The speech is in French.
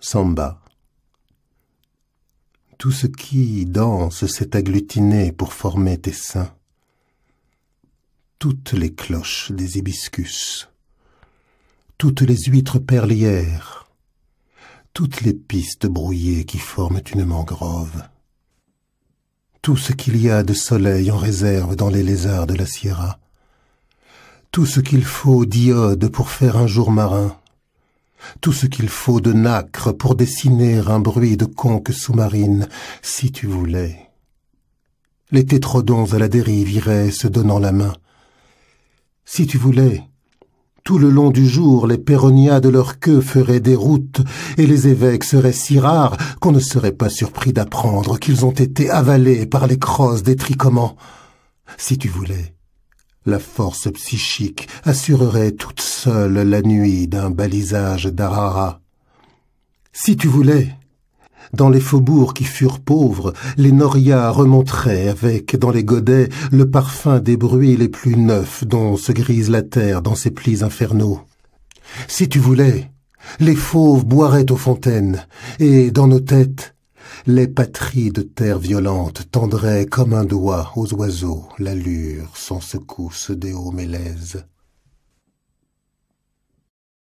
samba. Tout ce qui danse s'est agglutiné pour former tes seins. Toutes les cloches des hibiscus, toutes les huîtres perlières, toutes les pistes brouillées qui forment une mangrove. Tout ce qu'il y a de soleil en réserve dans les lézards de la Sierra. Tout ce qu'il faut d'iode pour faire un jour marin tout ce qu'il faut de nacre pour dessiner un bruit de conque sous-marine, si tu voulais. Les tétrodons à la dérive iraient se donnant la main. Si tu voulais, tout le long du jour, les péronias de leur queue feraient des routes, et les évêques seraient si rares qu'on ne serait pas surpris d'apprendre qu'ils ont été avalés par les crosses des tricomans. Si tu voulais, la force psychique assurerait toute seule la nuit d'un balisage d'Arara. Si tu voulais, dans les faubourgs qui furent pauvres, les norias remonteraient avec, dans les godets, le parfum des bruits les plus neufs dont se grise la terre dans ses plis infernaux. Si tu voulais, les fauves boiraient aux fontaines, et dans nos têtes, les patries de terre violente tendraient comme un doigt aux oiseaux l'allure sans secousse des hauts mélèzes.